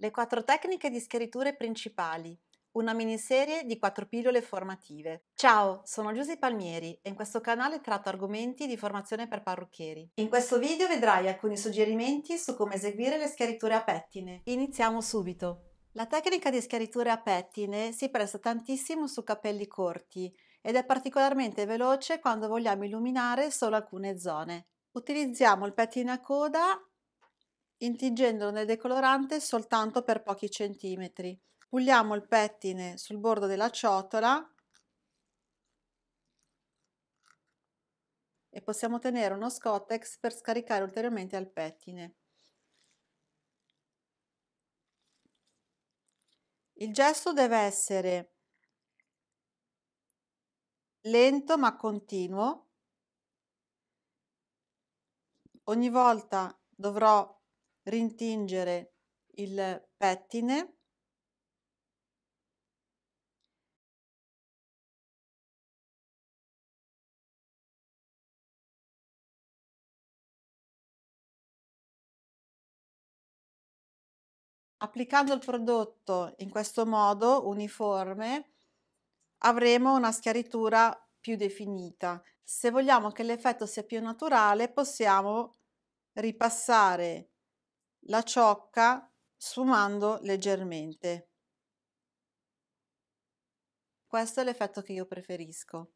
Le quattro tecniche di scritture principali, una miniserie di quattro pillole formative. Ciao, sono Giusy Palmieri e in questo canale tratto argomenti di formazione per parrucchieri. In questo video vedrai alcuni suggerimenti su come eseguire le schiariture a pettine. Iniziamo subito. La tecnica di schiariture a pettine si presta tantissimo su capelli corti ed è particolarmente veloce quando vogliamo illuminare solo alcune zone. Utilizziamo il pettine a coda intingendone nel decolorante soltanto per pochi centimetri. Puliamo il pettine sul bordo della ciotola e possiamo tenere uno scottex per scaricare ulteriormente al pettine. Il gesto deve essere lento ma continuo. Ogni volta dovrò rintingere il pettine Applicando il prodotto in questo modo uniforme avremo una schiaritura più definita. Se vogliamo che l'effetto sia più naturale possiamo ripassare la ciocca sfumando leggermente. Questo è l'effetto che io preferisco.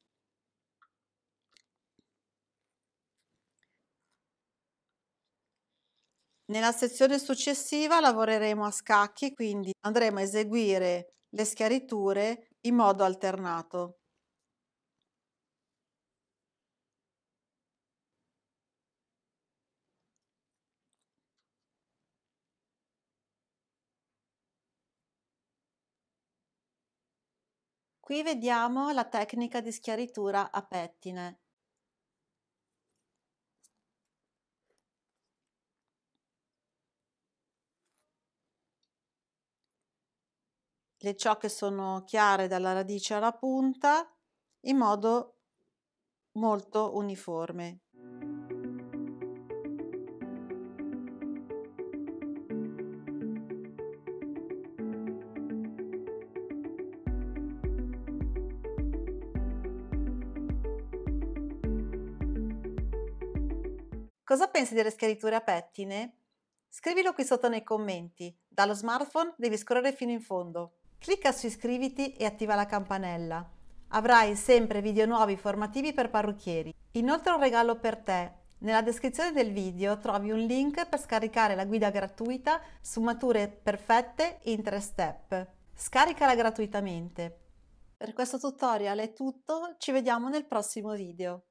Nella sezione successiva lavoreremo a scacchi, quindi andremo a eseguire le schiariture in modo alternato. Qui vediamo la tecnica di schiaritura a pettine. Le ciocche sono chiare dalla radice alla punta in modo molto uniforme. Cosa pensi delle schiariture a pettine? Scrivilo qui sotto nei commenti. Dallo smartphone devi scorrere fino in fondo. Clicca su iscriviti e attiva la campanella. Avrai sempre video nuovi formativi per parrucchieri. Inoltre un regalo per te. Nella descrizione del video trovi un link per scaricare la guida gratuita su mature perfette in 3 step. Scaricala gratuitamente. Per questo tutorial è tutto, ci vediamo nel prossimo video.